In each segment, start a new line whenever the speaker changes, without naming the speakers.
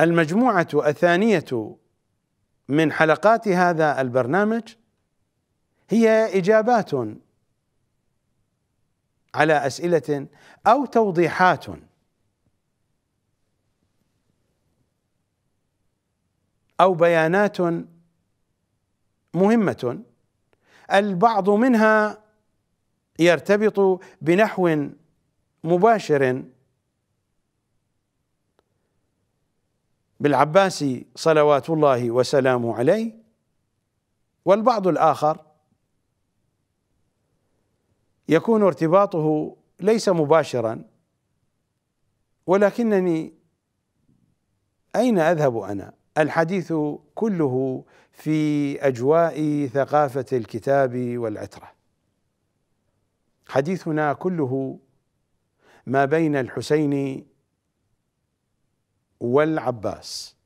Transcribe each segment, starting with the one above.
المجموعة الثانية من حلقات هذا البرنامج هي إجابات على أسئلة أو توضيحات أو بيانات مهمة البعض منها يرتبط بنحو مباشر بالعباسي صلوات الله وسلامه عليه والبعض الآخر يكون ارتباطه ليس مباشرا ولكنني أين أذهب أنا؟ الحديث كله في أجواء ثقافة الكتاب والعترة حديثنا كله ما بين الحسين والعباس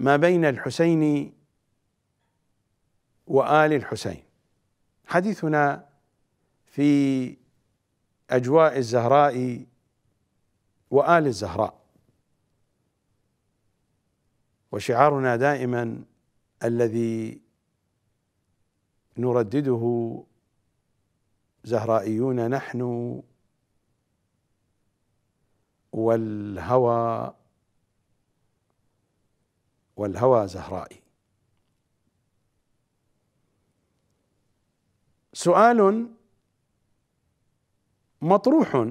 ما بين الحسين وآل الحسين حديثنا في أجواء الزهراء وآل الزهراء وشعارنا دائما الذي نردده زهرائيون نحن والهوى والهوى زهرائي سؤال مطروح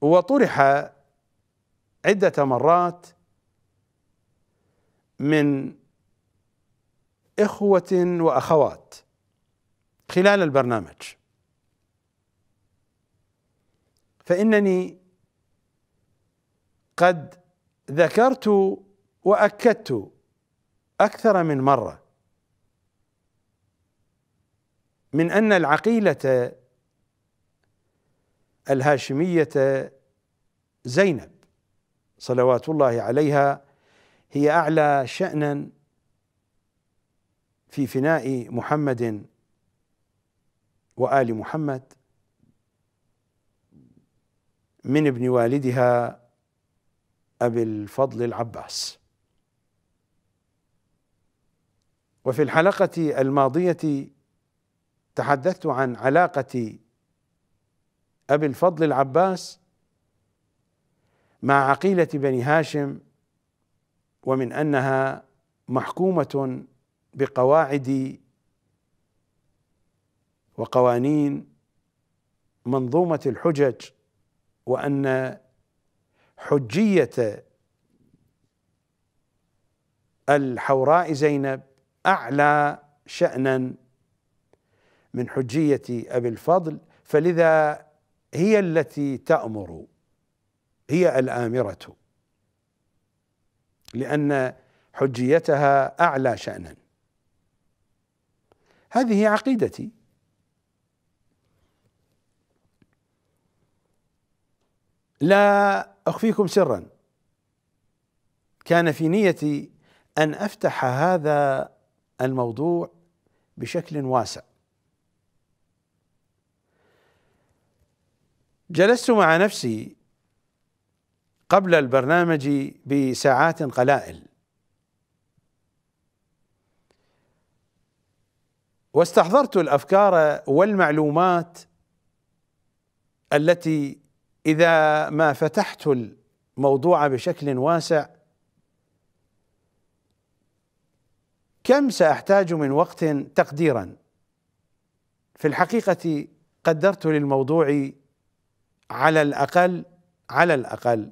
وطرح عده مرات من اخوه واخوات خلال البرنامج فانني قد ذكرت واكدت اكثر من مره من ان العقيله الهاشميه زينب صلوات الله عليها هي اعلى شانا في فناء محمد وال محمد من ابن والدها أبي الفضل العباس وفي الحلقة الماضية تحدثت عن علاقة أبي الفضل العباس مع عقيلة بني هاشم ومن أنها محكومة بقواعد وقوانين منظومة الحجج وأن حجية الحوراء زينب أعلى شأنا من حجية أبي الفضل فلذا هي التي تأمر هي الآمرة لأن حجيتها أعلى شأنا هذه عقيدتي لا اخفيكم سرا كان في نيتي ان افتح هذا الموضوع بشكل واسع جلست مع نفسي قبل البرنامج بساعات قلائل واستحضرت الافكار والمعلومات التي اذا ما فتحت الموضوع بشكل واسع كم ساحتاج من وقت تقديرا في الحقيقه قدرت للموضوع على الاقل على الاقل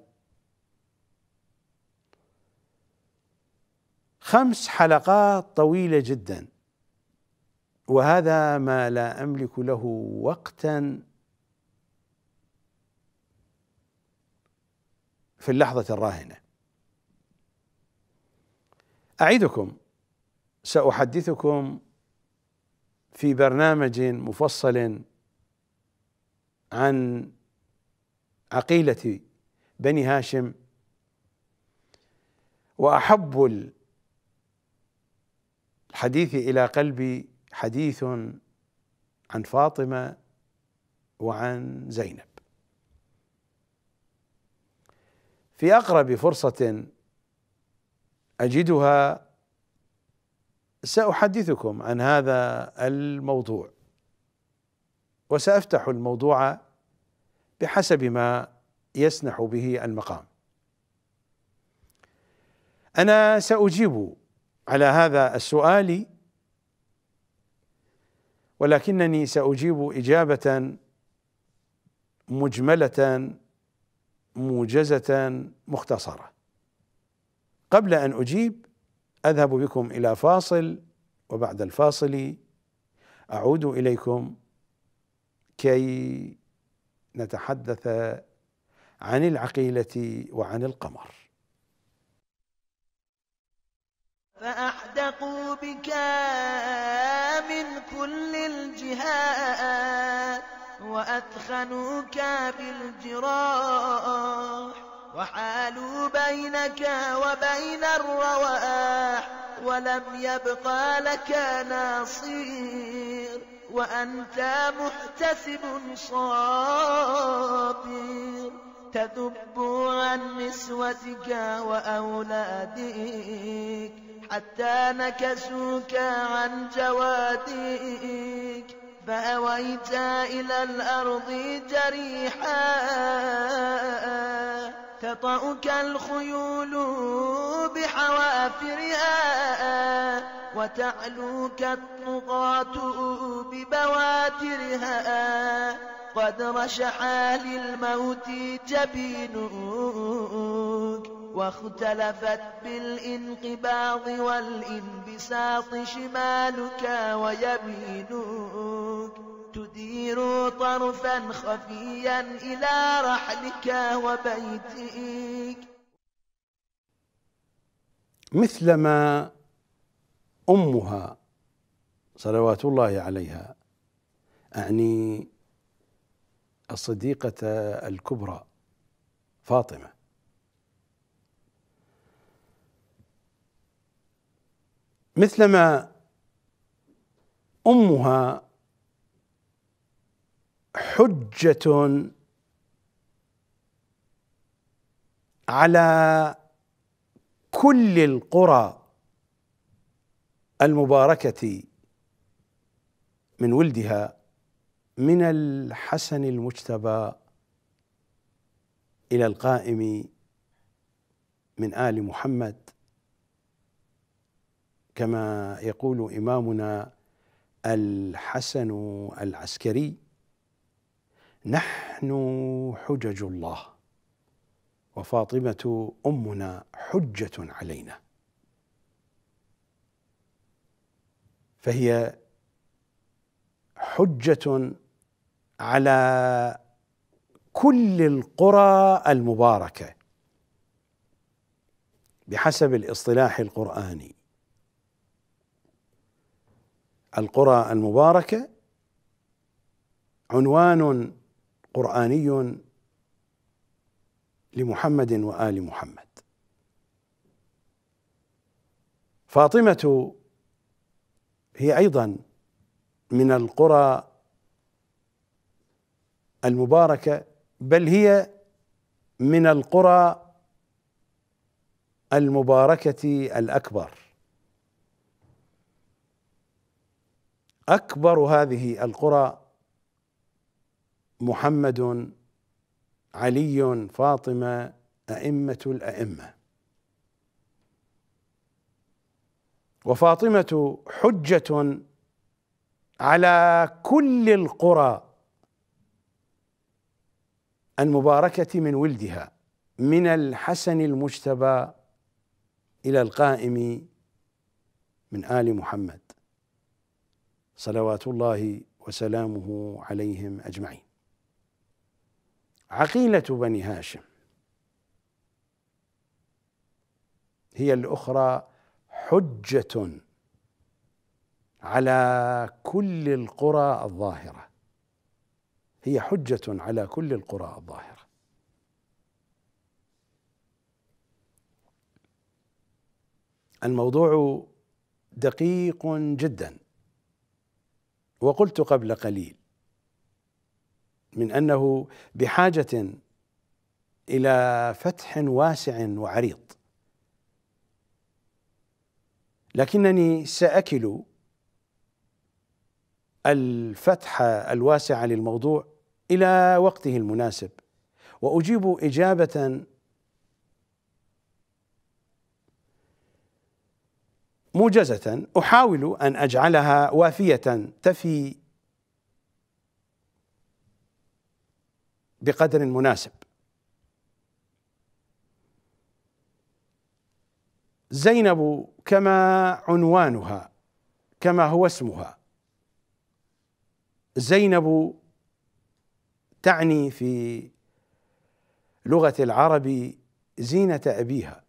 خمس حلقات طويله جدا وهذا ما لا املك له وقتا في اللحظة الراهنة أعدكم سأحدثكم في برنامج مفصل عن عقيلة بني هاشم وأحب الحديث إلى قلبي حديث عن فاطمة وعن زينب في اقرب فرصه اجدها ساحدثكم عن هذا الموضوع وسافتح الموضوع بحسب ما يسنح به المقام انا ساجيب على هذا السؤال ولكنني ساجيب اجابه مجمله موجزة مختصرة قبل أن أجيب أذهب بكم إلى فاصل وبعد الفاصل أعود إليكم كي نتحدث عن العقيلة وعن القمر
فأحدقوا بك من كل الجهات وأثخنوك بالجراح وحالوا بينك وبين الرواح ولم يبقى لك ناصير وأنت محتسب صابر تذب عن نسوتك وأولادك حتى نكسوك عن جوادك فأويتا إلى الأرض جريحا تطأك الخيول بحوافرها وتعلوك الطغاة ببواترها قد رشحا للموت جبينك واختلفت بالانقباض والانبساط شمالك ويمينك تدير طرفا خفيا إلى رحلك وبيتك
مثلما أمها صلوات الله عليها أعني الصديقة الكبرى فاطمة مثلما امها حجه على كل القرى المباركه من ولدها من الحسن المجتبى الى القائم من ال محمد كما يقول إمامنا الحسن العسكري نحن حجج الله وفاطمة أمنا حجة علينا فهي حجة على كل القرى المباركة بحسب الاصطلاح القرآني القرى المباركه عنوان قراني لمحمد وال محمد فاطمه هي ايضا من القرى المباركه بل هي من القرى المباركه الاكبر اكبر هذه القرى محمد علي فاطمه ائمه الائمه وفاطمه حجه على كل القرى المباركه من ولدها من الحسن المجتبى الى القائم من ال محمد صلوات الله وسلامه عليهم اجمعين عقيله بني هاشم هي الاخرى حجه على كل القرى الظاهره هي حجه على كل القرى الظاهره الموضوع دقيق جدا وقلت قبل قليل من انه بحاجه الى فتح واسع وعريض لكنني ساكل الفتح الواسع للموضوع الى وقته المناسب واجيب اجابه موجزة أحاول أن أجعلها وافية تفي بقدر مناسب زينب كما عنوانها كما هو اسمها زينب تعني في لغة العرب زينة أبيها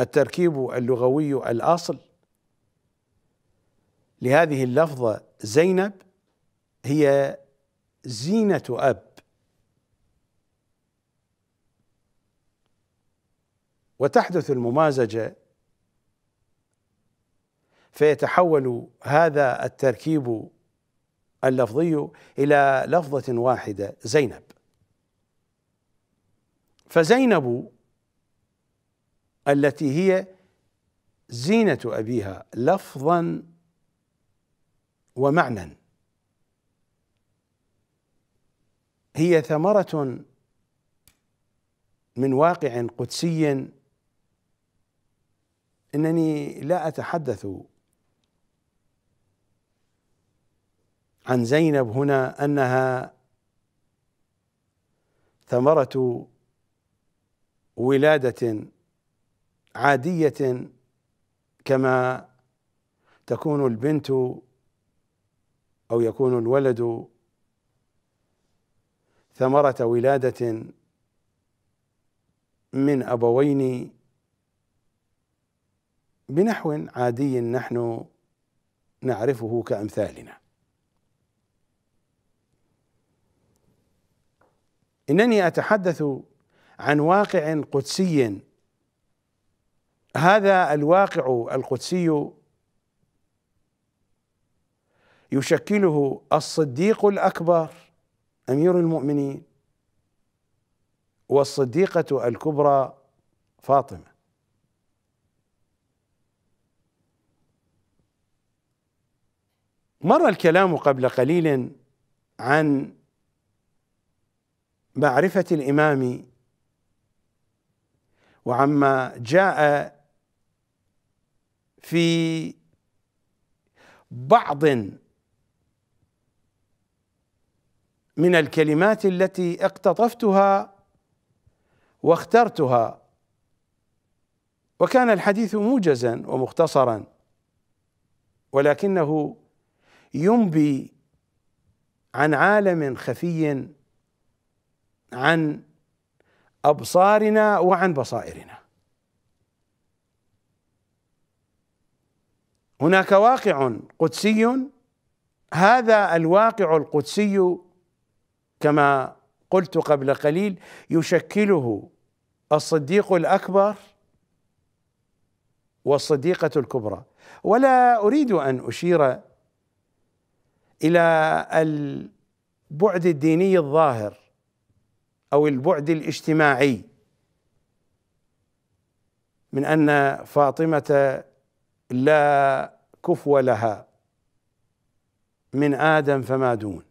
التركيب اللغوي الاصل لهذه اللفظه زينب هي زينه اب وتحدث الممازجه فيتحول هذا التركيب اللفظي الى لفظه واحده زينب فزينب التي هي زينة أبيها لفظا ومعنى هي ثمرة من واقع قدسي انني لا اتحدث عن زينب هنا انها ثمره ولاده عادية كما تكون البنت أو يكون الولد ثمرة ولادة من أبوين بنحو عادي نحن نعرفه كأمثالنا إنني أتحدث عن واقع قدسي هذا الواقع القدسي يشكله الصديق الاكبر امير المؤمنين والصديقه الكبرى فاطمه مر الكلام قبل قليل عن معرفه الامام وعما جاء في بعض من الكلمات التي اقتطفتها واخترتها وكان الحديث موجزا ومختصرا ولكنه ينبي عن عالم خفي عن ابصارنا وعن بصائرنا هناك واقع قدسي هذا الواقع القدسي كما قلت قبل قليل يشكله الصديق الاكبر والصديقه الكبرى ولا اريد ان اشير الى البعد الديني الظاهر او البعد الاجتماعي من ان فاطمه لا كفو لها من آدم فما دون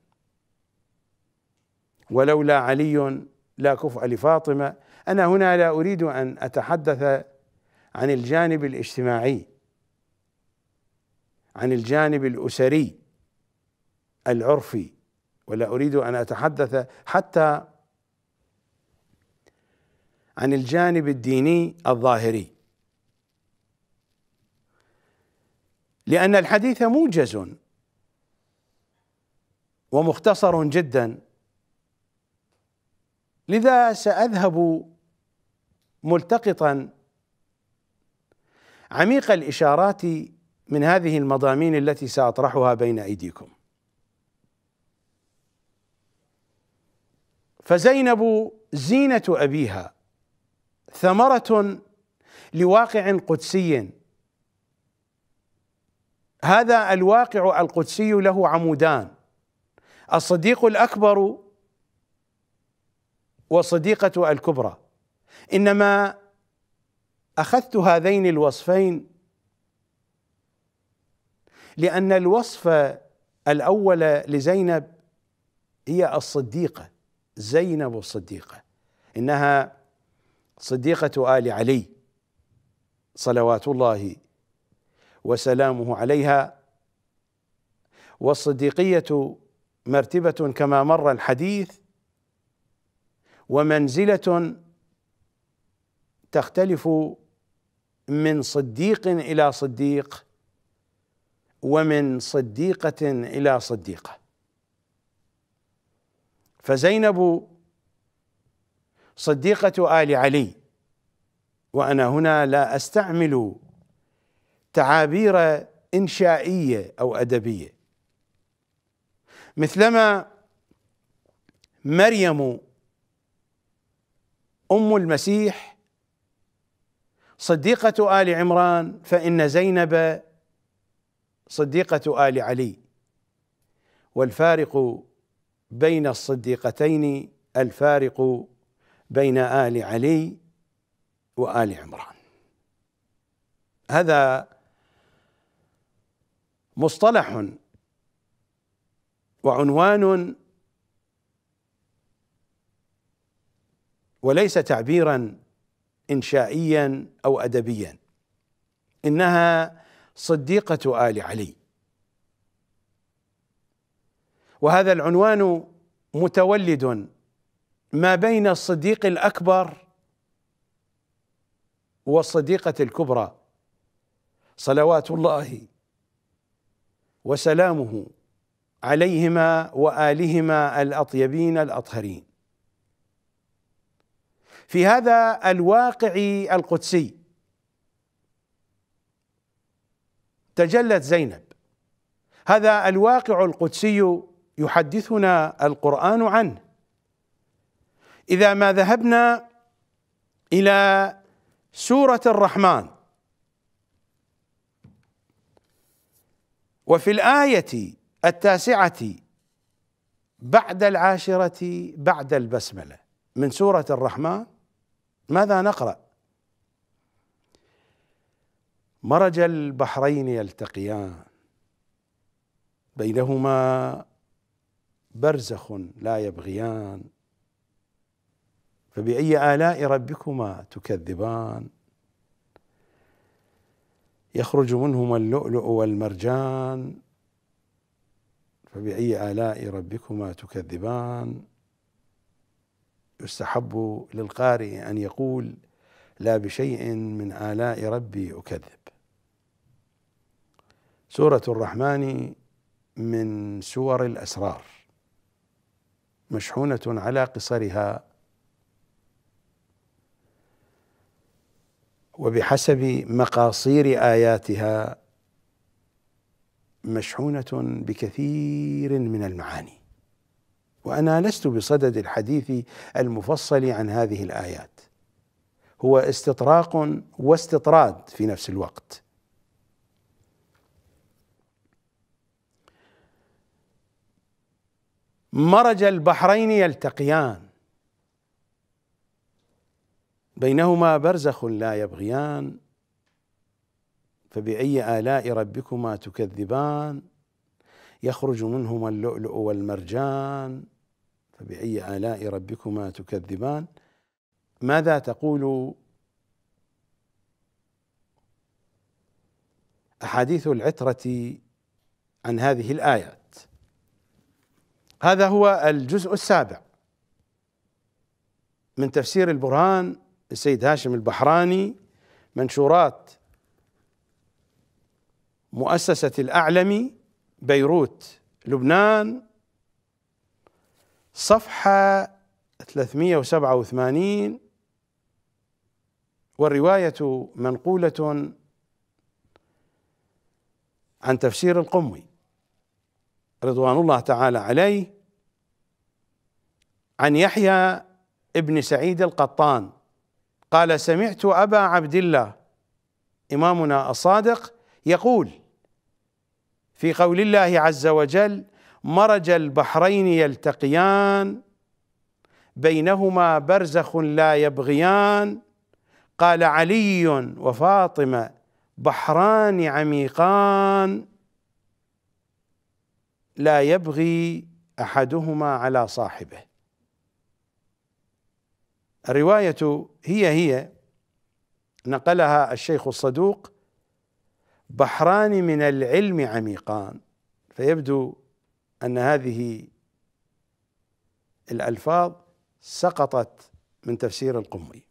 ولولا علي لا كفء لفاطمة أنا هنا لا أريد أن أتحدث عن الجانب الاجتماعي عن الجانب الأسري العرفي ولا أريد أن أتحدث حتى عن الجانب الديني الظاهري لأن الحديث موجز ومختصر جدا لذا سأذهب ملتقطا عميق الإشارات من هذه المضامين التي سأطرحها بين أيديكم فزينب زينة أبيها ثمرة لواقع قدسي هذا الواقع القدسي له عمودان الصديق الاكبر والصديقه الكبرى انما اخذت هذين الوصفين لان الوصف الاول لزينب هي الصديقه زينب الصديقه انها صديقه ال علي صلوات الله وسلامه عليها والصديقيه مرتبه كما مر الحديث ومنزله تختلف من صديق الى صديق ومن صديقه الى صديقه فزينب صديقه ال علي وانا هنا لا استعمل تعابير انشائيه او ادبيه مثلما مريم ام المسيح صديقه ال عمران فان زينب صديقه ال علي والفارق بين الصديقتين الفارق بين ال علي وال عمران هذا مصطلح وعنوان وليس تعبيرا انشائيا او ادبيا انها صديقه ال علي وهذا العنوان متولد ما بين الصديق الاكبر والصديقه الكبرى صلوات الله وسلامه عليهما والهما الاطيبين الاطهرين في هذا الواقع القدسي تجلت زينب هذا الواقع القدسي يحدثنا القران عنه اذا ما ذهبنا الى سوره الرحمن وفي الآية التاسعة بعد العاشرة بعد البسملة من سورة الرحمن ماذا نقرأ؟ مرج البحرين يلتقيان بينهما برزخ لا يبغيان فبأي آلاء ربكما تكذبان يخرج منهما اللؤلؤ والمرجان فبأي آلاء ربكما تكذبان يستحب للقارئ أن يقول لا بشيء من آلاء ربي أكذب سورة الرحمن من سور الأسرار مشحونة على قصرها وبحسب مقاصير اياتها مشحونه بكثير من المعاني وانا لست بصدد الحديث المفصل عن هذه الايات هو استطراق واستطراد في نفس الوقت مرج البحرين يلتقيان بينهما برزخ لا يبغيان فبأي آلاء ربكما تكذبان يخرج منهما اللؤلؤ والمرجان فبأي آلاء ربكما تكذبان ماذا تقول أحاديث العترة عن هذه الآيات هذا هو الجزء السابع من تفسير البرهان السيد هاشم البحراني منشورات مؤسسة الأعلم بيروت لبنان صفحة 387 والرواية منقولة عن تفسير القمي رضوان الله تعالى عليه عن يحيى ابن سعيد القطان قال سمعت ابا عبد الله امامنا الصادق يقول في قول الله عز وجل مرج البحرين يلتقيان بينهما برزخ لا يبغيان قال علي وفاطمه بحران عميقان لا يبغي احدهما على صاحبه الرواية هي هي نقلها الشيخ الصدوق بحران من العلم عميقان فيبدو ان هذه الالفاظ سقطت من تفسير القمي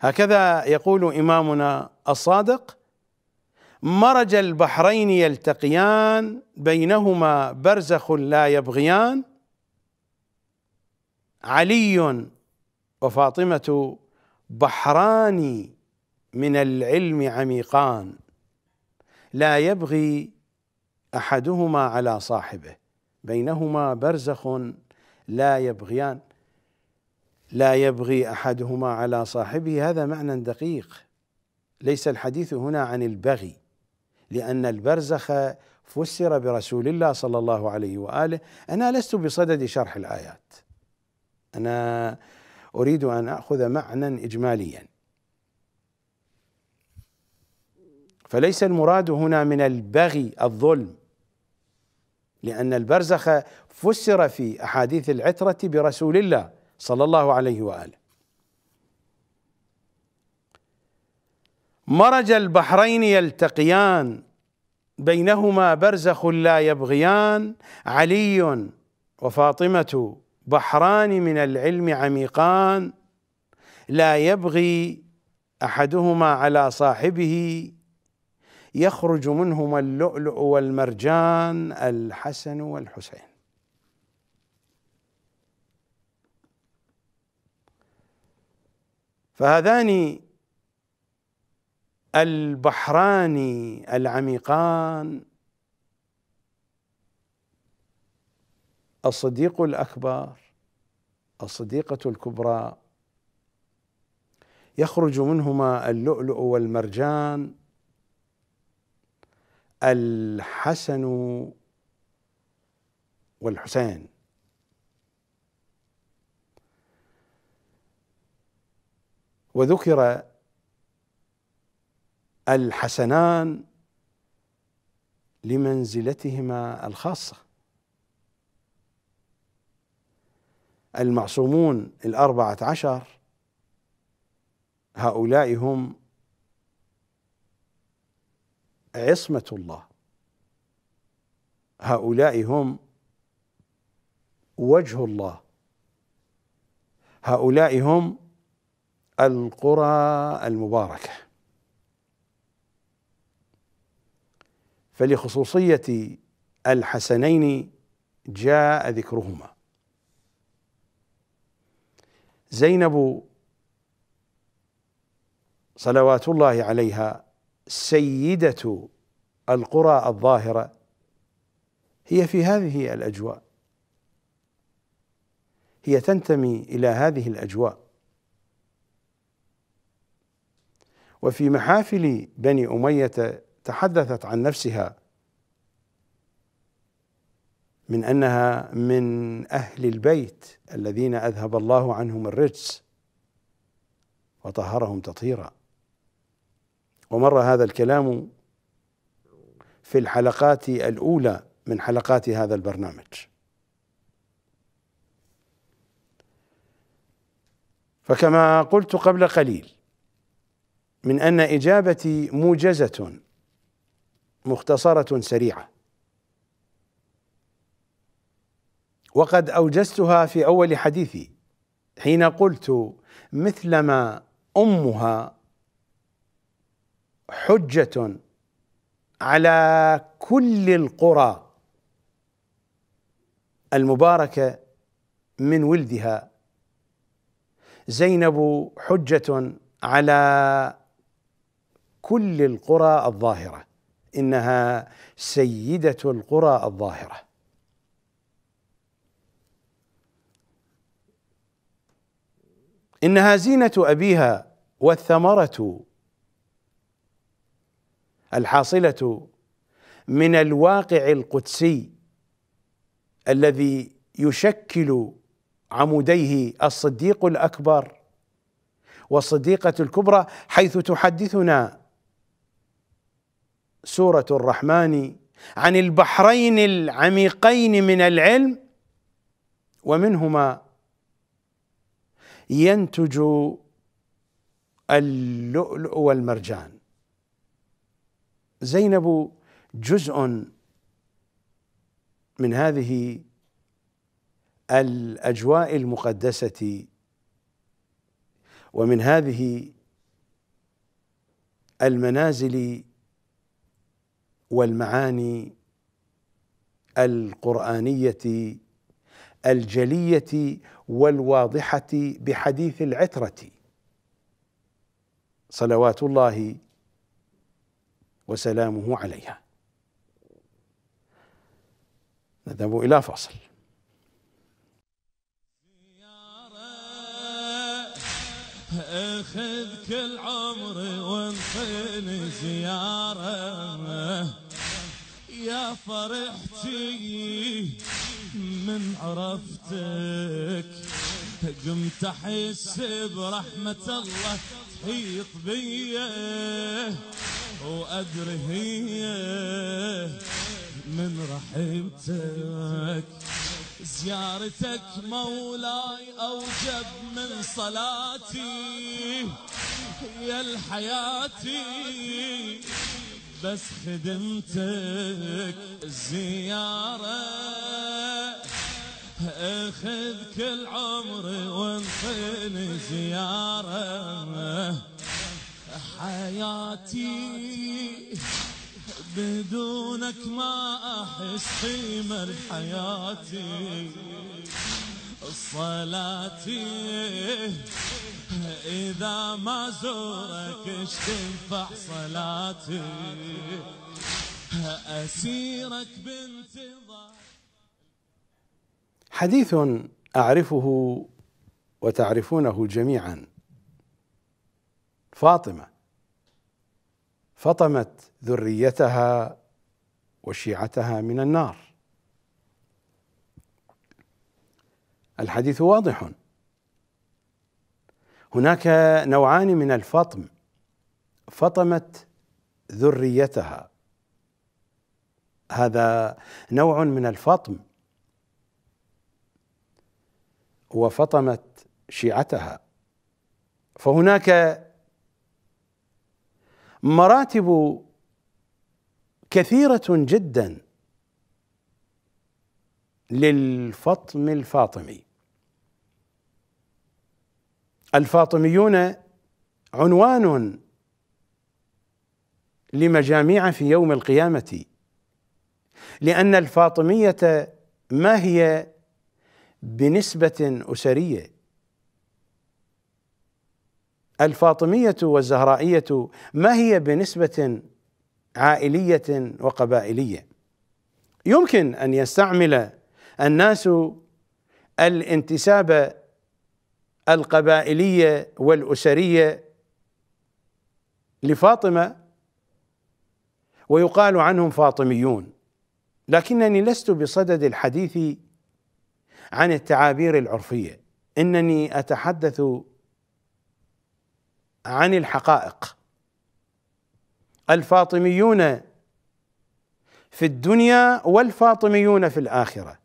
هكذا يقول امامنا الصادق مرج البحرين يلتقيان بينهما برزخ لا يبغيان علي وفاطمه بحران من العلم عميقان لا يبغي احدهما على صاحبه بينهما برزخ لا يبغيان لا يبغي احدهما على صاحبه هذا معنى دقيق ليس الحديث هنا عن البغي لان البرزخ فسر برسول الله صلى الله عليه واله انا لست بصدد شرح الايات أنا أريد أن أخذ معنى إجماليا فليس المراد هنا من البغي الظلم لأن البرزخ فسر في أحاديث العترة برسول الله صلى الله عليه وآله مرج البحرين يلتقيان بينهما برزخ لا يبغيان علي وفاطمة بحران من العلم عميقان لا يبغي احدهما على صاحبه يخرج منهما اللؤلؤ والمرجان الحسن والحسين فهذان البحران العميقان الصديق الاكبر الصديقه الكبرى يخرج منهما اللؤلؤ والمرجان الحسن والحسين وذكر الحسنان لمنزلتهما الخاصه المعصومون الأربعة عشر هؤلاء هم عصمة الله هؤلاء هم وجه الله هؤلاء هم القرى المباركة فلخصوصية الحسنين جاء ذكرهما زينب صلوات الله عليها سيدة القرى الظاهرة هي في هذه الأجواء هي تنتمي إلى هذه الأجواء وفي محافل بني أمية تحدثت عن نفسها من انها من اهل البيت الذين اذهب الله عنهم الرجس وطهرهم تطهيرا ومر هذا الكلام في الحلقات الاولى من حلقات هذا البرنامج فكما قلت قبل قليل من ان اجابتي موجزه مختصره سريعه وقد اوجزتها في اول حديثي حين قلت مثلما امها حجه على كل القرى المباركه من ولدها زينب حجه على كل القرى الظاهره انها سيده القرى الظاهره انها زينه ابيها والثمره الحاصله من الواقع القدسي الذي يشكل عموديه الصديق الاكبر والصديقه الكبرى حيث تحدثنا سوره الرحمن عن البحرين العميقين من العلم ومنهما ينتج اللؤلؤ والمرجان زينب جزء من هذه الاجواء المقدسه ومن هذه المنازل والمعاني القرانيه الجليه والواضحه بحديث العتره صلوات الله وسلامه عليها نذهب الى فاصل
اخذ كل عمري وانطيني زياره يا فرحتي من عرفتك قمت احس برحمة الله تحيط بي وادري هي من رحمتك زيارتك مولاي اوجب من صلاتي يا الحياتي بس خدمتك زيارة اخذ كل عمري وانطيني زيارة حياتي بدونك ما احس قيمة لحياتي صلاتي إذا ما زورك اش تنفع صلاتي أسيرك بانتظار
حديث أعرفه وتعرفونه جميعا فاطمة فطمت ذريتها وشيعتها من النار الحديث واضح هناك نوعان من الفطم فطمت ذريتها هذا نوع من الفطم وفطمت شيعتها فهناك مراتب كثيره جدا للفطم الفاطمي الفاطميون عنوان لمجاميع في يوم القيامه لان الفاطميه ما هي بنسبه اسريه الفاطميه والزهرائيه ما هي بنسبه عائليه وقبائليه يمكن ان يستعمل الناس الانتساب القبائليه والاسريه لفاطمه ويقال عنهم فاطميون لكنني لست بصدد الحديث عن التعابير العرفيه انني اتحدث عن الحقائق الفاطميون في الدنيا والفاطميون في الاخره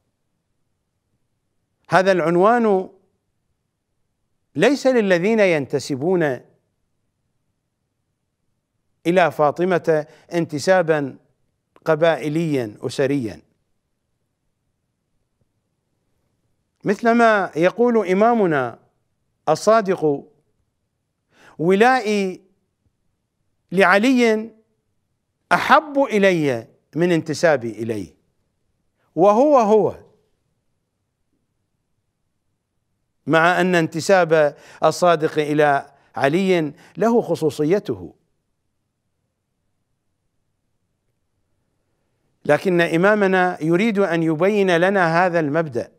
هذا العنوان ليس للذين ينتسبون الى فاطمه انتسابا قبائليا اسريا مثلما يقول امامنا الصادق ولائي لعلي احب الي من انتسابي اليه وهو هو مع ان انتساب الصادق الى علي له خصوصيته لكن امامنا يريد ان يبين لنا هذا المبدا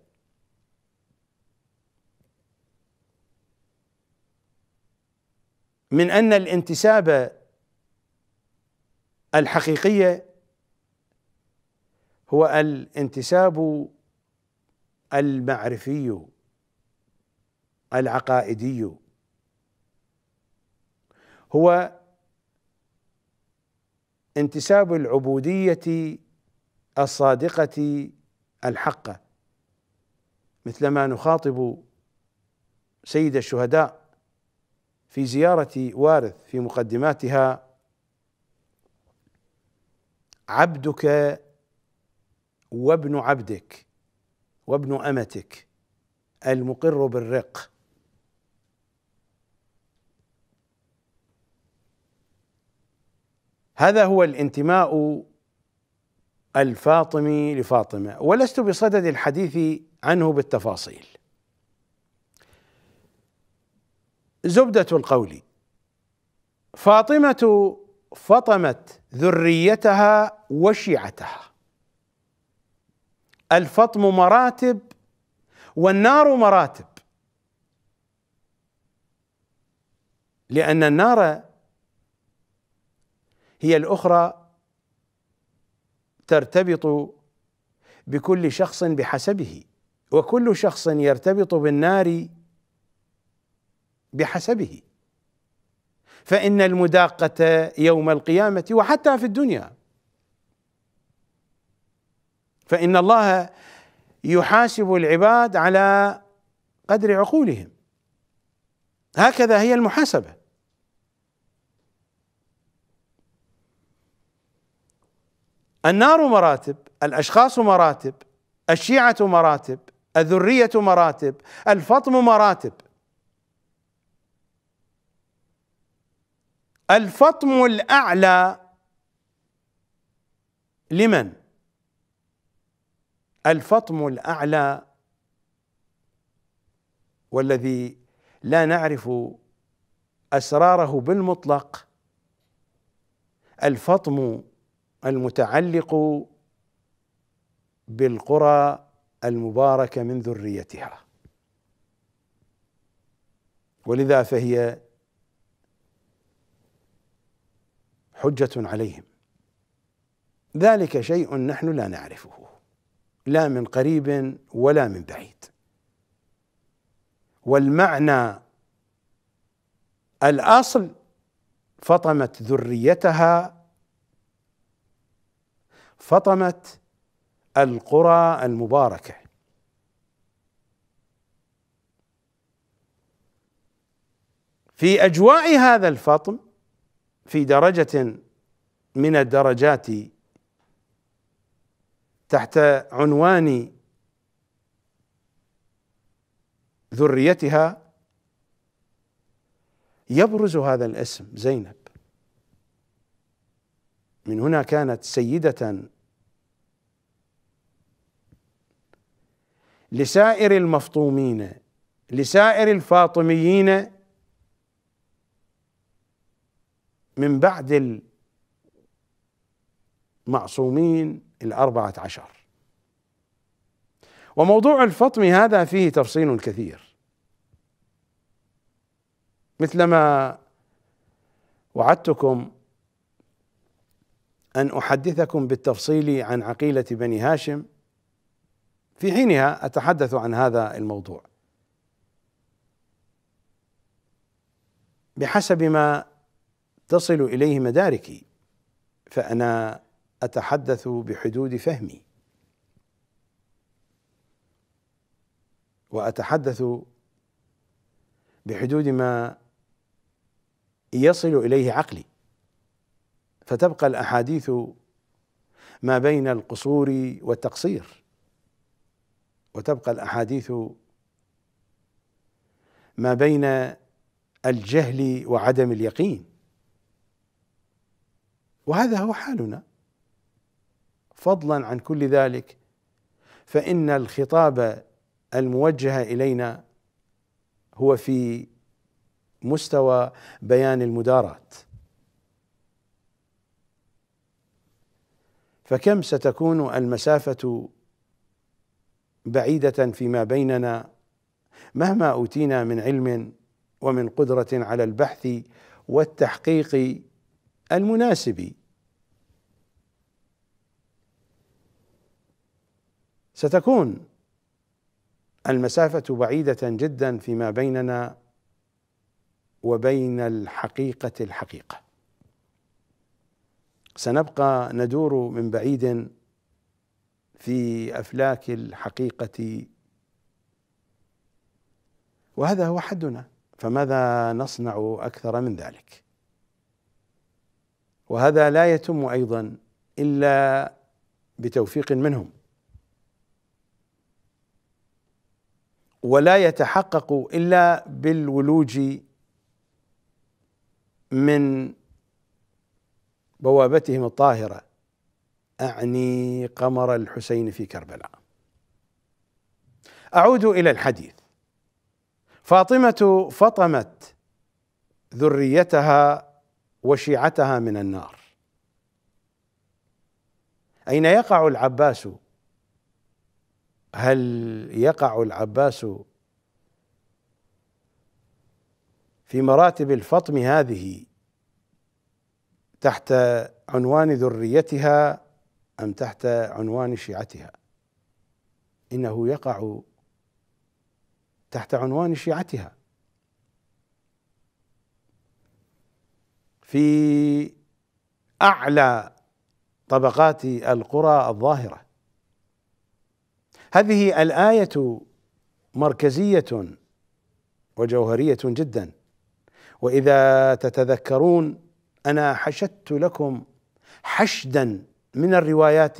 من ان الانتساب الحقيقي هو الانتساب المعرفي العقائدي هو انتساب العبوديه الصادقه الحقه مثلما نخاطب سيد الشهداء في زياره وارث في مقدماتها عبدك وابن عبدك وابن امتك المقر بالرق هذا هو الانتماء الفاطمي لفاطمه ولست بصدد الحديث عنه بالتفاصيل زبده القول فاطمه فطمت ذريتها وشيعتها الفطم مراتب والنار مراتب لان النار هي الاخرى ترتبط بكل شخص بحسبه وكل شخص يرتبط بالنار بحسبه فان المداقه يوم القيامه وحتى في الدنيا فان الله يحاسب العباد على قدر عقولهم هكذا هي المحاسبه النار مراتب الاشخاص مراتب الشيعه مراتب الذريه مراتب الفطم مراتب الفطم الاعلى لمن الفطم الاعلى والذي لا نعرف اسراره بالمطلق الفطم المتعلق بالقرى المباركه من ذريتها ولذا فهي حجه عليهم ذلك شيء نحن لا نعرفه لا من قريب ولا من بعيد والمعنى الاصل فطمت ذريتها فطمت القرى المباركه في اجواء هذا الفطم في درجه من الدرجات تحت عنوان ذريتها يبرز هذا الاسم زينب من هنا كانت سيده لسائر المفطومين لسائر الفاطميين من بعد المعصومين الأربعة عشر وموضوع الفطم هذا فيه تفصيل كثير مثلما وعدتكم أن أحدثكم بالتفصيل عن عقيلة بني هاشم في حينها اتحدث عن هذا الموضوع بحسب ما تصل اليه مداركي فانا اتحدث بحدود فهمي واتحدث بحدود ما يصل اليه عقلي فتبقى الاحاديث ما بين القصور والتقصير وتبقى الاحاديث ما بين الجهل وعدم اليقين وهذا هو حالنا فضلا عن كل ذلك فان الخطاب الموجه الينا هو في مستوى بيان المدارات فكم ستكون المسافه بعيده فيما بيننا مهما اوتينا من علم ومن قدره على البحث والتحقيق المناسب ستكون المسافه بعيده جدا فيما بيننا وبين الحقيقه الحقيقه سنبقى ندور من بعيد في افلاك الحقيقه وهذا هو حدنا فماذا نصنع اكثر من ذلك وهذا لا يتم ايضا الا بتوفيق منهم ولا يتحقق الا بالولوج من بوابتهم الطاهره اعني قمر الحسين في كربلاء اعود الى الحديث فاطمه فطمت ذريتها وشيعتها من النار اين يقع العباس هل يقع العباس في مراتب الفطم هذه تحت عنوان ذريتها أم تحت عنوان شيعتها إنه يقع تحت عنوان شيعتها في أعلى طبقات القرى الظاهرة هذه الآية مركزية وجوهرية جدا وإذا تتذكرون أنا حشدت لكم حشدا من الروايات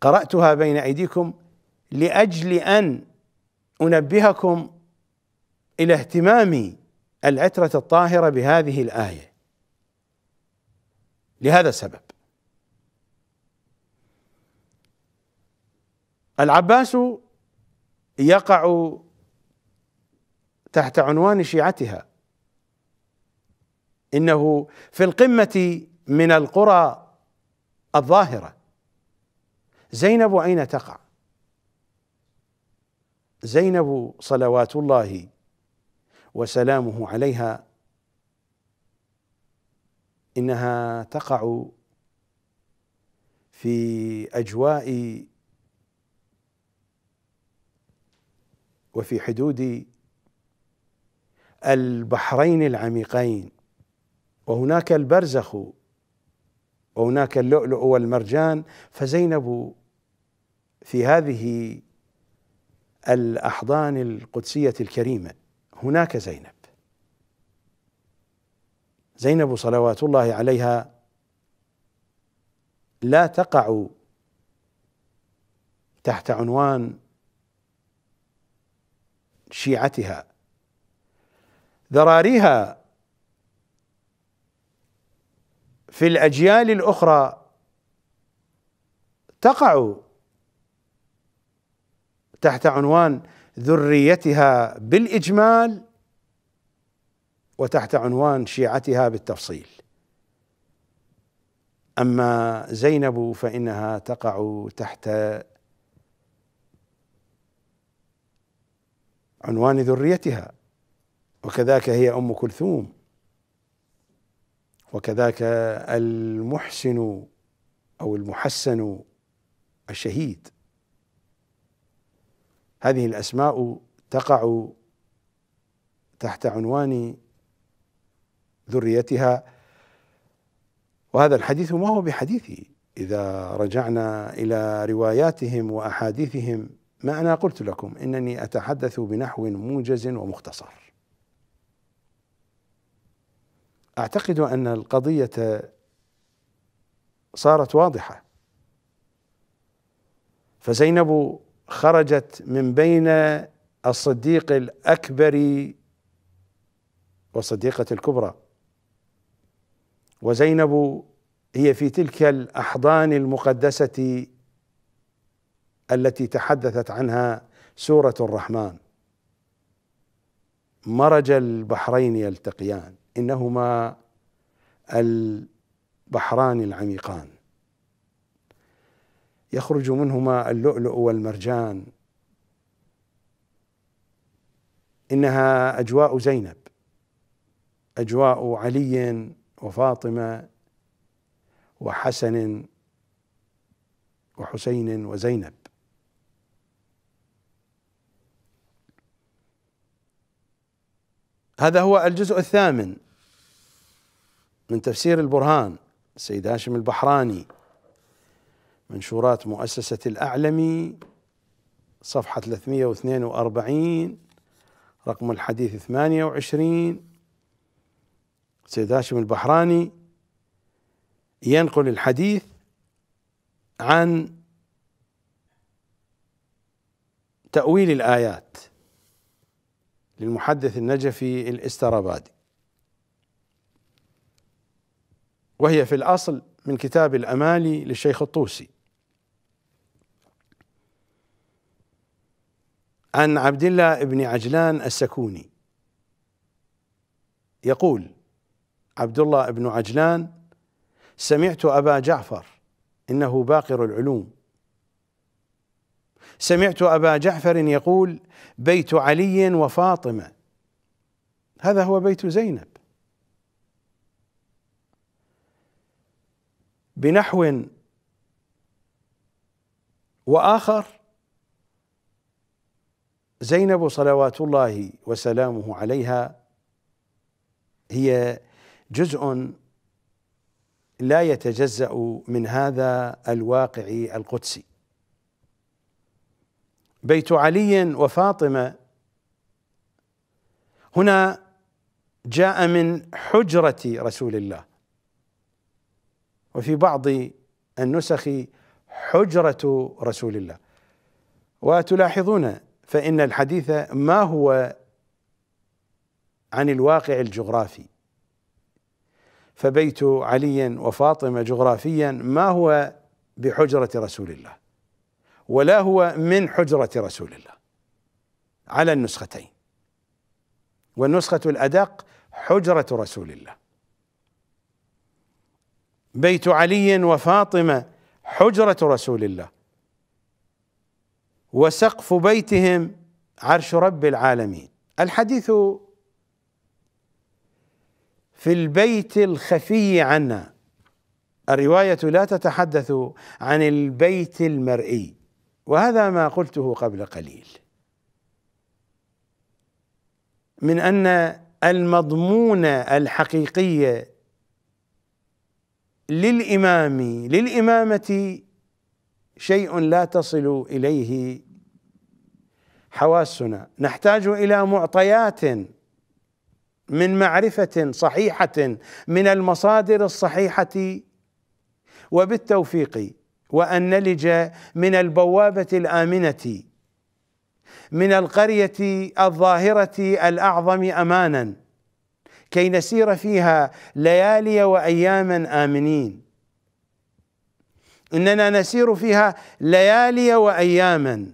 قراتها بين ايديكم لاجل ان انبهكم الى اهتمام العتره الطاهره بهذه الايه لهذا السبب العباس يقع تحت عنوان شيعتها انه في القمه من القرى الظاهره زينب اين تقع زينب صلوات الله وسلامه عليها انها تقع في اجواء وفي حدود البحرين العميقين وهناك البرزخ وهناك اللؤلؤ والمرجان فزينب في هذه الاحضان القدسيه الكريمه هناك زينب زينب صلوات الله عليها لا تقع تحت عنوان شيعتها ذراريها في الاجيال الاخرى تقع تحت عنوان ذريتها بالاجمال وتحت عنوان شيعتها بالتفصيل اما زينب فانها تقع تحت عنوان ذريتها وكذاك هي ام كلثوم وكذاك المحسن او المحسن الشهيد هذه الاسماء تقع تحت عنوان ذريتها وهذا الحديث ما هو بحديثي اذا رجعنا الى رواياتهم واحاديثهم ما انا قلت لكم انني اتحدث بنحو موجز ومختصر اعتقد ان القضيه صارت واضحه فزينب خرجت من بين الصديق الاكبر والصديقه الكبرى وزينب هي في تلك الاحضان المقدسه التي تحدثت عنها سوره الرحمن مرج البحرين يلتقيان انهما البحران العميقان يخرج منهما اللؤلؤ والمرجان انها اجواء زينب اجواء علي وفاطمه وحسن وحسين وزينب هذا هو الجزء الثامن من تفسير البرهان سيد هاشم البحراني منشورات مؤسسة الأعلمي صفحة 342 رقم الحديث 28 سيد هاشم البحراني ينقل الحديث عن تأويل الآيات للمحدث النجفي الاسترابادي وهي في الأصل من كتاب الأمالي للشيخ الطوسي عن عبد الله بن عجلان السكوني يقول عبد الله بن عجلان سمعت أبا جعفر إنه باقر العلوم سمعت أبا جعفر يقول بيت علي وفاطمة هذا هو بيت زينب بنحو واخر زينب صلوات الله وسلامه عليها هي جزء لا يتجزا من هذا الواقع القدسي بيت علي وفاطمه هنا جاء من حجره رسول الله وفي بعض النسخ حجره رسول الله وتلاحظون فان الحديث ما هو عن الواقع الجغرافي فبيت علي وفاطمه جغرافيا ما هو بحجره رسول الله ولا هو من حجرة رسول الله على النسختين والنسخة الأدق حجرة رسول الله بيت علي وفاطمة حجرة رسول الله وسقف بيتهم عرش رب العالمين الحديث في البيت الخفي عنا الرواية لا تتحدث عن البيت المرئي وهذا ما قلته قبل قليل من ان المضمون الحقيقي للامام للامامه شيء لا تصل اليه حواسنا نحتاج الى معطيات من معرفه صحيحه من المصادر الصحيحه وبالتوفيق وان نلج من البوابه الامنه من القريه الظاهره الاعظم امانا كي نسير فيها ليالي واياما امنين اننا نسير فيها ليالي واياما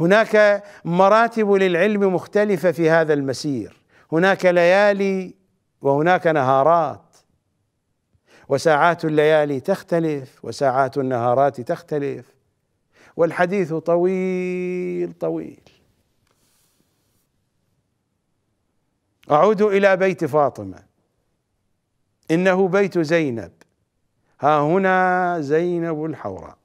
هناك مراتب للعلم مختلفه في هذا المسير هناك ليالي وهناك نهارات وساعات الليالي تختلف وساعات النهارات تختلف والحديث طويل طويل اعود الى بيت فاطمه انه بيت زينب ها هنا زينب الحوراء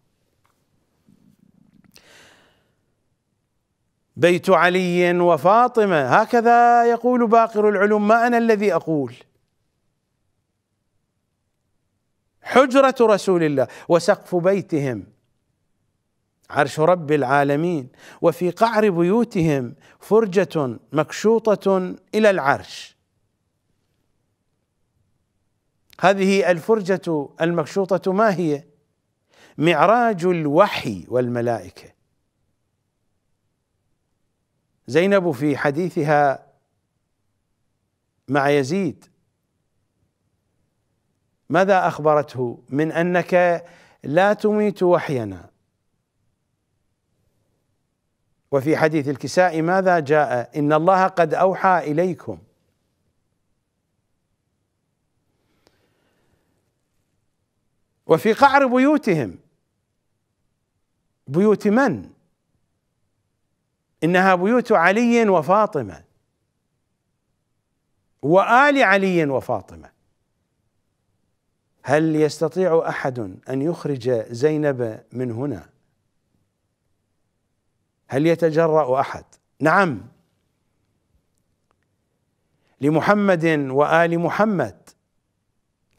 بيت علي وفاطمه هكذا يقول باقر العلوم ما انا الذي اقول حجرة رسول الله وسقف بيتهم عرش رب العالمين وفي قعر بيوتهم فرجة مكشوطة إلى العرش هذه الفرجة المكشوطة ما هي؟ معراج الوحي والملائكة زينب في حديثها مع يزيد ماذا اخبرته من انك لا تميت وحينا وفي حديث الكساء ماذا جاء ان الله قد اوحى اليكم وفي قعر بيوتهم بيوت من انها بيوت علي وفاطمه وال علي وفاطمه هل يستطيع احد ان يخرج زينب من هنا هل يتجرا احد نعم لمحمد وال محمد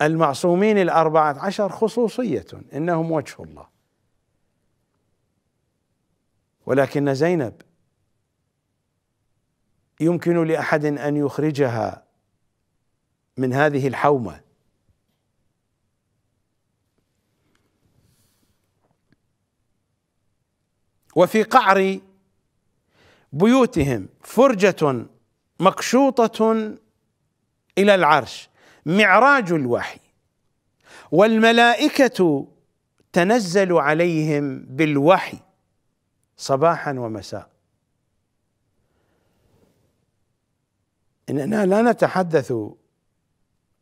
المعصومين الاربعه عشر خصوصيه انهم وجه الله ولكن زينب يمكن لاحد ان يخرجها من هذه الحومه وفي قعر بيوتهم فرجة مقشوطة إلى العرش معراج الوحي والملائكة تنزل عليهم بالوحي صباحا ومساء اننا لا نتحدث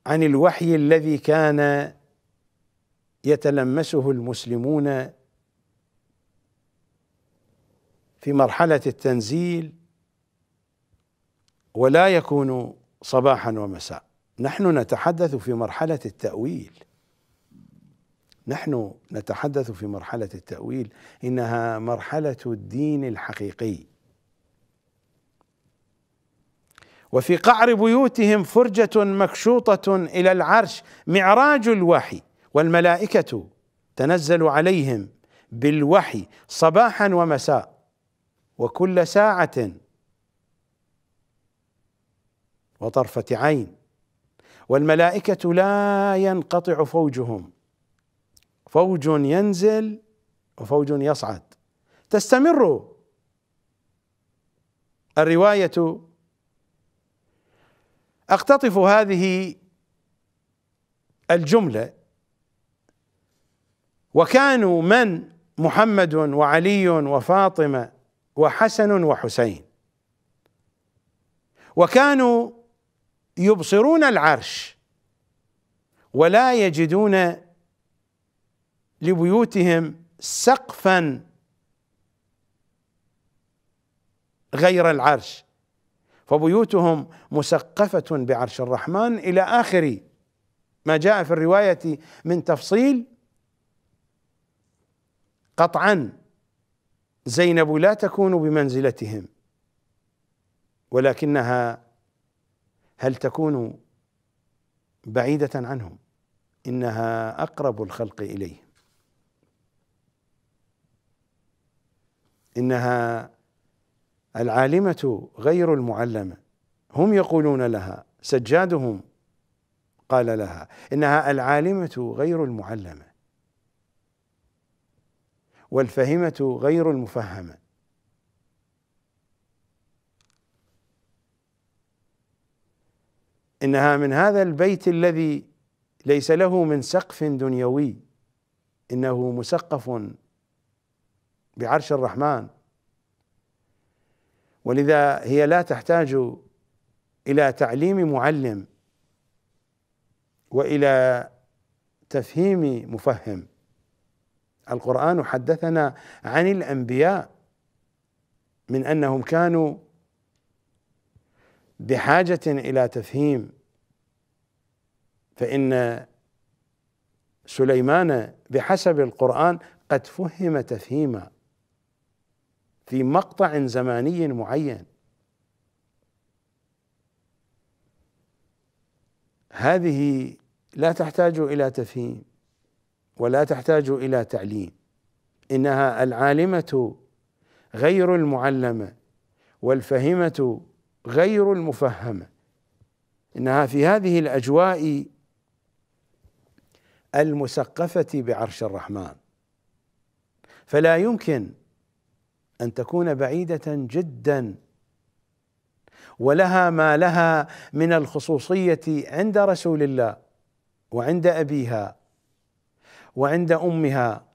عن الوحي الذي كان يتلمسه المسلمون في مرحله التنزيل ولا يكون صباحا ومساء نحن نتحدث في مرحله التاويل نحن نتحدث في مرحله التاويل انها مرحله الدين الحقيقي وفي قعر بيوتهم فرجه مكشوطه الى العرش معراج الوحي والملائكه تنزل عليهم بالوحي صباحا ومساء وكل ساعة وطرفة عين والملائكة لا ينقطع فوجهم فوج ينزل وفوج يصعد تستمر الرواية أقتطف هذه الجملة وكانوا من محمد وعلي وفاطمة وحسن وحسين وكانوا يبصرون العرش ولا يجدون لبيوتهم سقفا غير العرش فبيوتهم مسقفة بعرش الرحمن إلى آخر ما جاء في الرواية من تفصيل قطعا زينب لا تكون بمنزلتهم ولكنها هل تكون بعيدة عنهم إنها أقرب الخلق إليهم إنها العالمة غير المعلمة هم يقولون لها سجادهم قال لها إنها العالمة غير المعلمة والفهمة غير المفهمة إنها من هذا البيت الذي ليس له من سقف دنيوي إنه مسقف بعرش الرحمن ولذا هي لا تحتاج إلى تعليم معلم وإلى تفهيم مفهم القرآن حدثنا عن الأنبياء من أنهم كانوا بحاجة إلى تفهيم فإن سليمان بحسب القرآن قد فهم تفهيما في مقطع زماني معين هذه لا تحتاج الى تفهيم ولا تحتاج الى تعليم انها العالمه غير المعلمه والفهمه غير المفهمه انها في هذه الاجواء المسقفه بعرش الرحمن فلا يمكن ان تكون بعيده جدا ولها ما لها من الخصوصيه عند رسول الله وعند ابيها وعند امها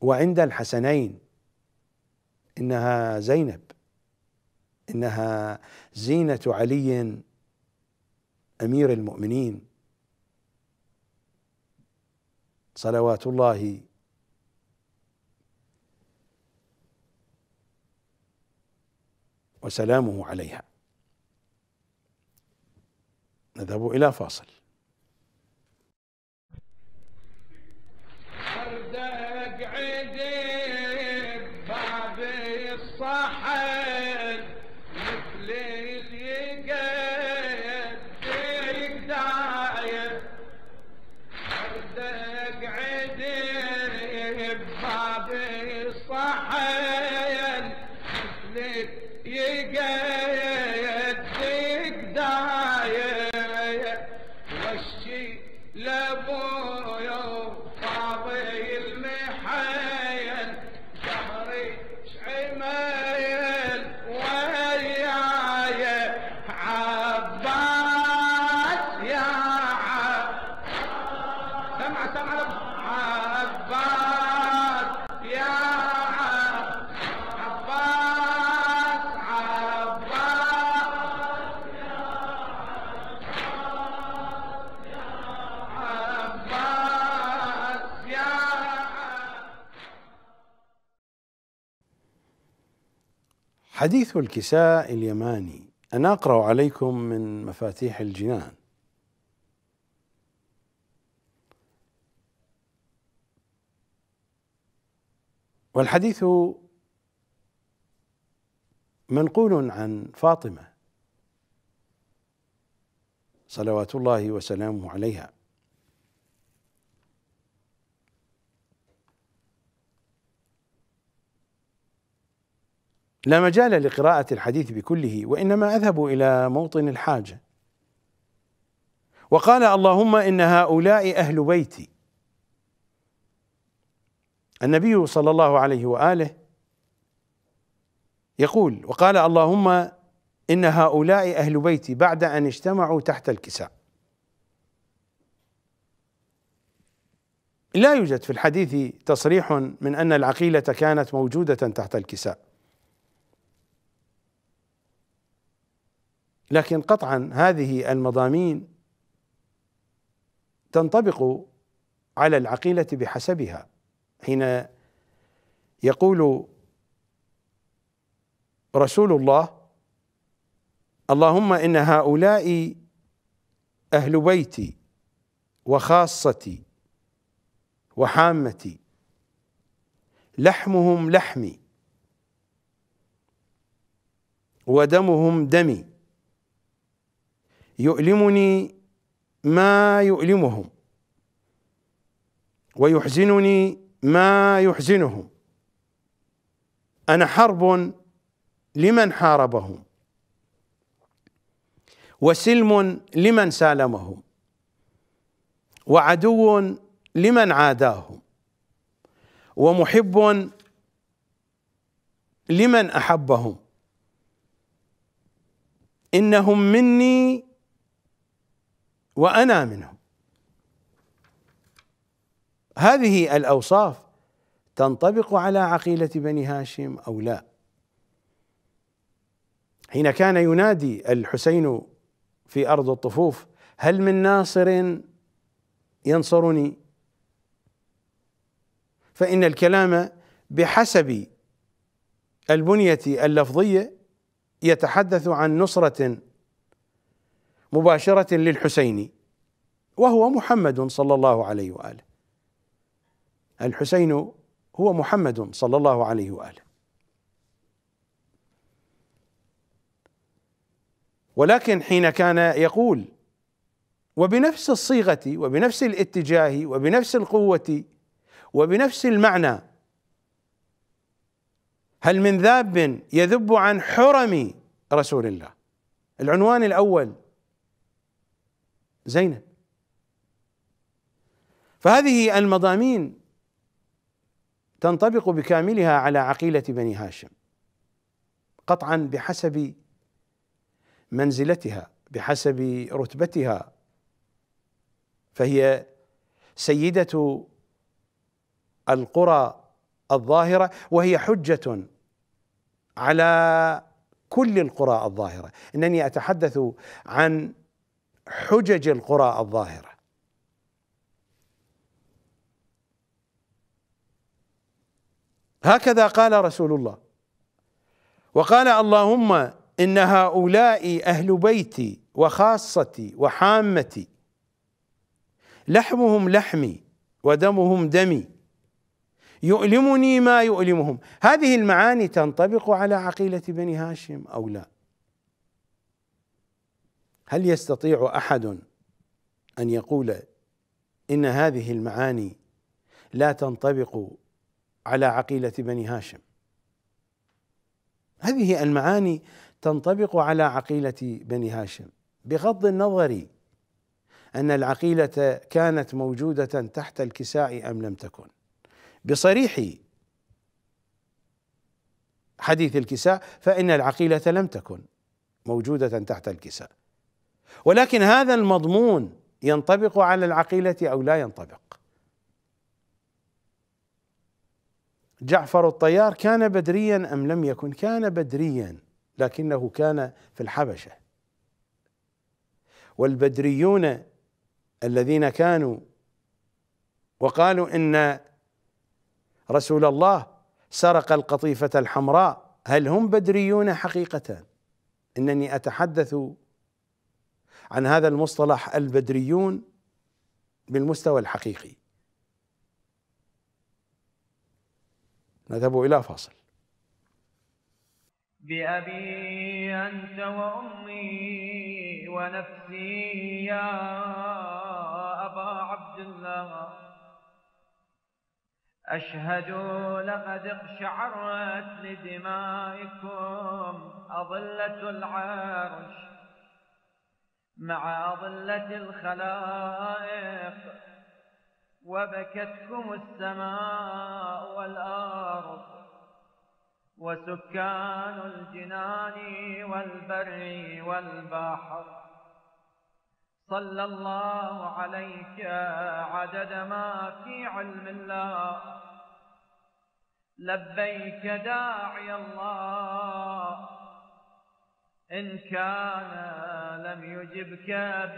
وعند الحسنين انها زينب انها زينه علي امير المؤمنين صلوات الله وسلامه عليها نذهب الى فاصل
يديب باب
الصحن
حديث الكساء اليماني أنا أقرأ عليكم من مفاتيح الجنان والحديث منقول عن فاطمه صلوات الله وسلامه عليها لا مجال لقراءة الحديث بكله وإنما أذهب إلى موطن الحاجة وقال اللهم إن هؤلاء أهل بيتي النبي صلى الله عليه وآله يقول وقال اللهم إن هؤلاء أهل بيتي بعد أن اجتمعوا تحت الكساء لا يوجد في الحديث تصريح من أن العقيلة كانت موجودة تحت الكساء لكن قطعا هذه المضامين تنطبق على العقيله بحسبها حين يقول رسول الله اللهم ان هؤلاء اهل بيتي وخاصتي وحامتي لحمهم لحمي ودمهم دمي يؤلمني ما يؤلمهم ويحزنني ما يحزنهم انا حرب لمن حاربهم وسلم لمن سالمهم وعدو لمن عاداهم ومحب لمن احبهم انهم مني وانا منه هذه الاوصاف تنطبق على عقيله بني هاشم او لا حين كان ينادي الحسين في ارض الطفوف هل من ناصر ينصرني فان الكلام بحسب البنيه اللفظيه يتحدث عن نصره مباشرة للحسين وهو محمد صلى الله عليه واله الحسين هو محمد صلى الله عليه واله ولكن حين كان يقول وبنفس الصيغه وبنفس الاتجاه وبنفس القوه وبنفس المعنى هل من ذاب يذب عن حرم رسول الله العنوان الاول زينب فهذه المضامين تنطبق بكاملها على عقيله بني هاشم قطعا بحسب منزلتها بحسب رتبتها فهي سيده القرى الظاهره وهي حجه على كل القرى الظاهره انني اتحدث عن حجج القرى الظاهره هكذا قال رسول الله وقال اللهم ان هؤلاء اهل بيتي وخاصتي وحامتي لحمهم لحمي ودمهم دمي يؤلمني ما يؤلمهم هذه المعاني تنطبق على عقيله بني هاشم او لا هل يستطيع احد ان يقول ان هذه المعاني لا تنطبق على عقيله بني هاشم هذه المعاني تنطبق على عقيله بني هاشم بغض النظر ان العقيله كانت موجوده تحت الكساء ام لم تكن بصريح حديث الكساء فان العقيله لم تكن موجوده تحت الكساء ولكن هذا المضمون ينطبق على العقيله او لا ينطبق جعفر الطيار كان بدريا ام لم يكن كان بدريا لكنه كان في الحبشه والبدريون الذين كانوا وقالوا ان رسول الله سرق القطيفه الحمراء هل هم بدريون حقيقه انني اتحدث عن هذا المصطلح البدريون بالمستوى الحقيقي نذهب إلى فاصل
بأبي أنت وأمي ونفسي يا أبا عبد الله أشهد لقد اقشعرت لدمائكم أظلة العرش مع أضلة الخلائق وبكتكم السماء والأرض وسكان الجنان والبر والبحر صلى الله عليك عدد ما في علم الله لبيك داعي الله إن كان لم يجبك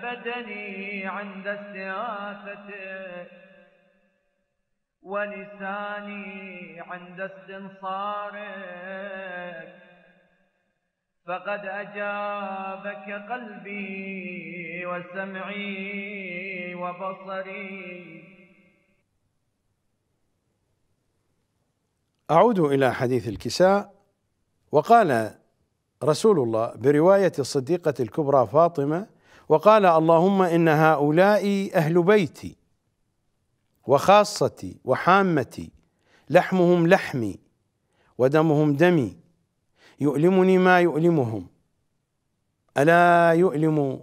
بدني عند استغاثتك ولساني عند استنصارك فقد أجابك قلبي وسمعي وبصري
أعود إلى حديث الكساء وقال رسول الله بروايه الصديقه الكبرى فاطمه وقال اللهم ان هؤلاء اهل بيتي وخاصتي وحامتي لحمهم لحمي ودمهم دمي يؤلمني ما يؤلمهم الا يؤلم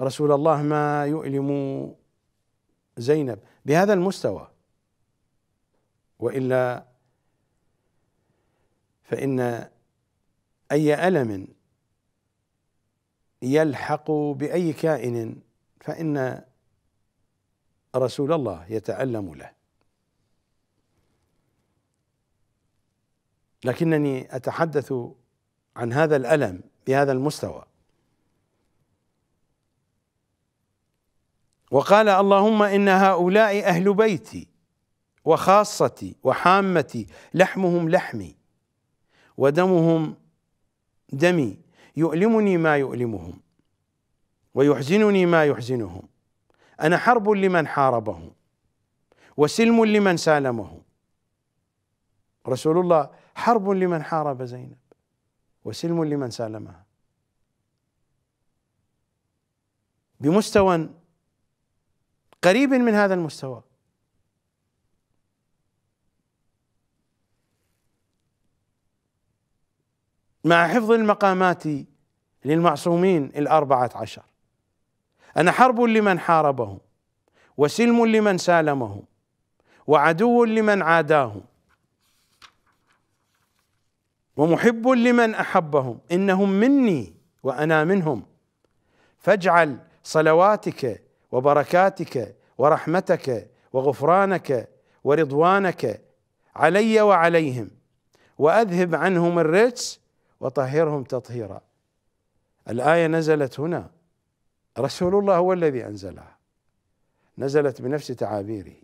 رسول الله ما يؤلم زينب بهذا المستوى والا فان اي الم يلحق باي كائن فان رسول الله يتالم له لكنني اتحدث عن هذا الالم بهذا المستوى وقال اللهم ان هؤلاء اهل بيتي وخاصتي وحامتي لحمهم لحمي ودمهم دمي يؤلمني ما يؤلمهم ويحزنني ما يحزنهم انا حرب لمن حاربه وسلم لمن سالمه رسول الله حرب لمن حارب زينب وسلم لمن سالمها بمستوى قريب من هذا المستوى مع حفظ المقامات للمعصومين الأربعة عشر أنا حرب لمن حاربهم وسلم لمن سالمهم وعدو لمن عاداهم ومحب لمن أحبهم إنهم مني وأنا منهم فاجعل صلواتك وبركاتك ورحمتك وغفرانك ورضوانك علي وعليهم وأذهب عنهم الرجس وطهرهم تطهيرا الآية نزلت هنا رسول الله هو الذي أنزلها نزلت بنفس تعابيره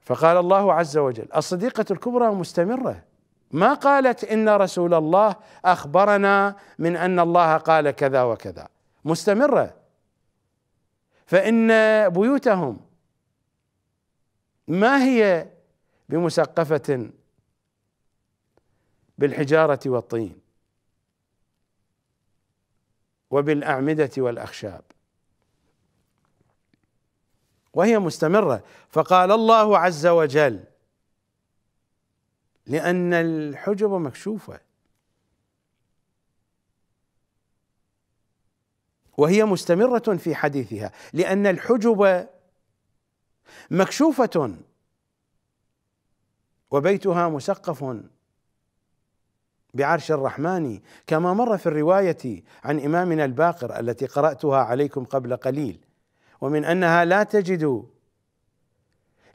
فقال الله عز وجل الصديقة الكبرى مستمرة ما قالت إن رسول الله أخبرنا من أن الله قال كذا وكذا مستمرة فإن بيوتهم ما هي بمسقفة بالحجارة والطين وبالأعمدة والأخشاب وهي مستمرة فقال الله عز وجل لأن الحجب مكشوفة وهي مستمرة في حديثها لأن الحجب مكشوفة وبيتها مسقف بعرش الرحمن كما مر في الروايه عن امامنا الباقر التي قراتها عليكم قبل قليل ومن انها لا تجد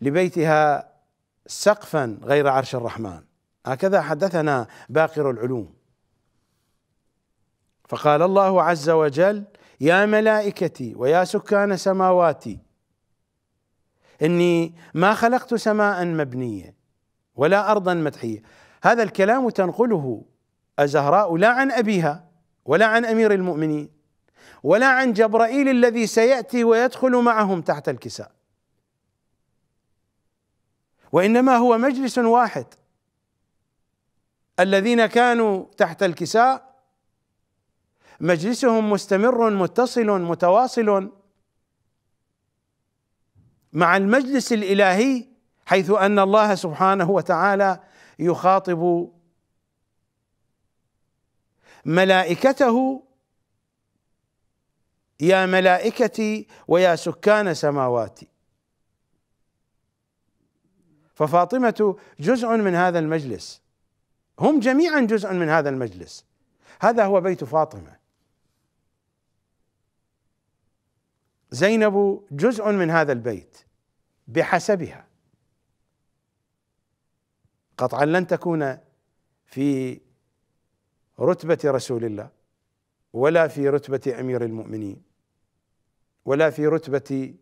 لبيتها سقفا غير عرش الرحمن هكذا حدثنا باقر العلوم فقال الله عز وجل يا ملائكتي ويا سكان سماواتي اني ما خلقت سماء مبنيه ولا أرضا مدحية هذا الكلام تنقله الزهراء لا عن أبيها ولا عن أمير المؤمنين ولا عن جبرائيل الذي سيأتي ويدخل معهم تحت الكساء وإنما هو مجلس واحد الذين كانوا تحت الكساء مجلسهم مستمر متصل متواصل مع المجلس الالهي حيث ان الله سبحانه وتعالى يخاطب ملائكته يا ملائكتي ويا سكان سماواتي ففاطمه جزء من هذا المجلس هم جميعا جزء من هذا المجلس هذا هو بيت فاطمه زينب جزء من هذا البيت بحسبها قطعا لن تكون في رتبه رسول الله ولا في رتبه امير المؤمنين ولا في رتبه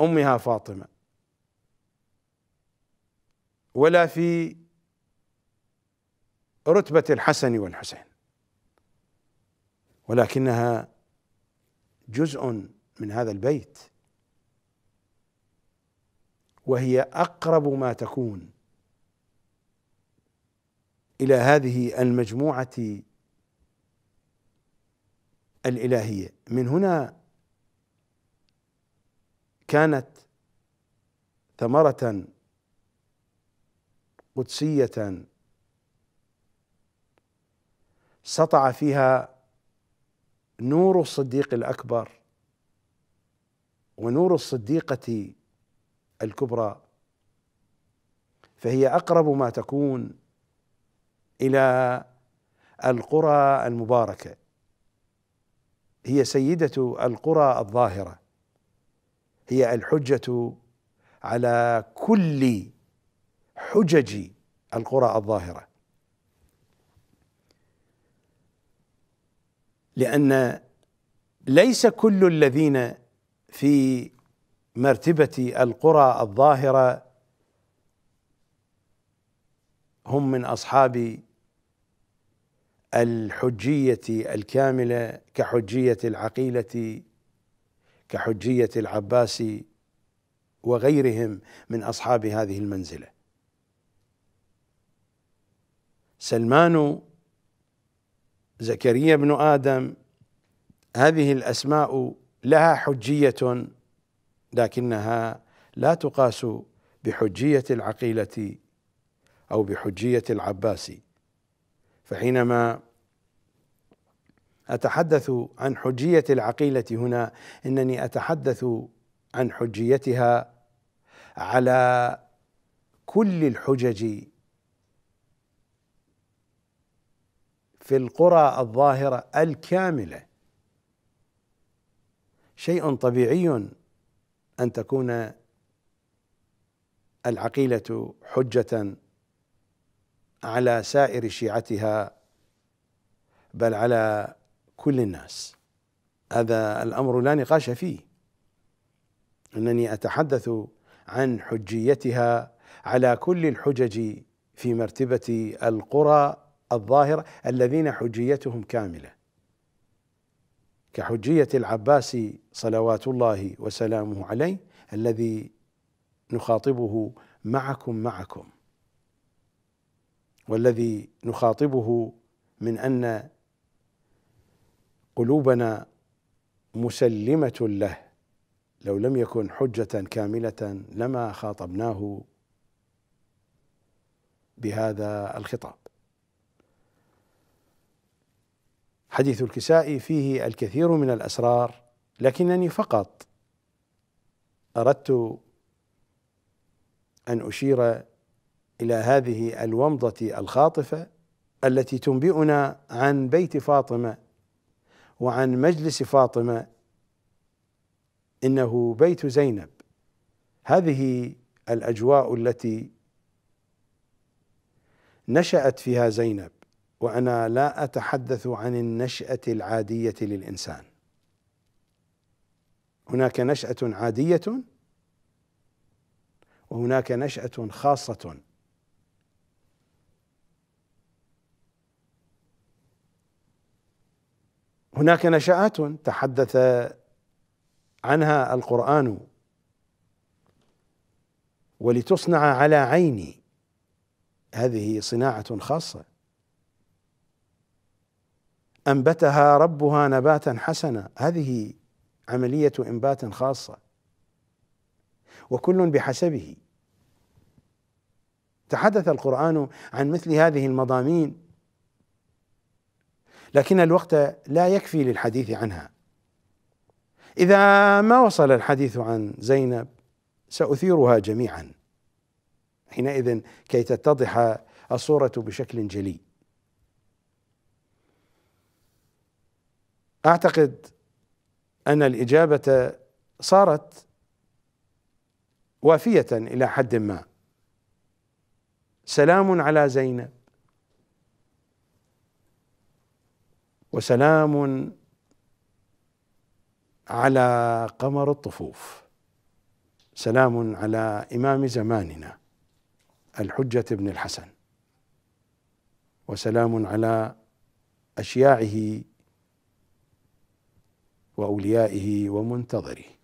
امها فاطمه ولا في رتبه الحسن والحسين ولكنها جزء من هذا البيت وهي اقرب ما تكون الى هذه المجموعه الالهيه من هنا كانت ثمره قدسيه سطع فيها نور الصديق الاكبر ونور الصديقه الكبرى فهي اقرب ما تكون الى القرى المباركه هي سيده القرى الظاهره هي الحجه على كل حجج القرى الظاهره لان ليس كل الذين في مرتبه القرى الظاهره هم من اصحاب الحجيه الكامله كحجيه العقيله كحجيه العباس وغيرهم من اصحاب هذه المنزله سلمان زكريا بن ادم هذه الاسماء لها حجيه لكنها لا تقاس بحجيه العقيله او بحجيه العباسي فحينما اتحدث عن حجيه العقيله هنا انني اتحدث عن حجيتها على كل الحجج في القرى الظاهره الكامله شيء طبيعي أن تكون العقيلة حجة على سائر شيعتها بل على كل الناس هذا الأمر لا نقاش فيه أنني أتحدث عن حجيتها على كل الحجج في مرتبة القرى الظاهرة الذين حجيتهم كاملة كحجية العباس صلوات الله وسلامه عليه الذي نخاطبه معكم معكم والذي نخاطبه من ان قلوبنا مسلمه له لو لم يكن حجه كامله لما خاطبناه بهذا الخطاب حديث الكسائي فيه الكثير من الاسرار لكنني فقط اردت ان اشير الى هذه الومضه الخاطفه التي تنبئنا عن بيت فاطمه وعن مجلس فاطمه انه بيت زينب هذه الاجواء التي نشات فيها زينب وانا لا اتحدث عن النشاه العاديه للانسان هناك نشأة عادية وهناك نشأة خاصة هناك نشآت تحدث عنها القرآن ولتصنع على عيني هذه صناعة خاصة أنبتها ربها نباتا حسنا هذه عملية إنبات خاصة وكل بحسبه تحدث القرآن عن مثل هذه المضامين لكن الوقت لا يكفي للحديث عنها إذا ما وصل الحديث عن زينب سأثيرها جميعا حينئذ كي تتضح الصورة بشكل جلي أعتقد أن الإجابة صارت وافية إلى حد ما سلام على زينب وسلام على قمر الطفوف سلام على إمام زماننا الحجة بن الحسن وسلام على أشياعه واوليائه ومنتظره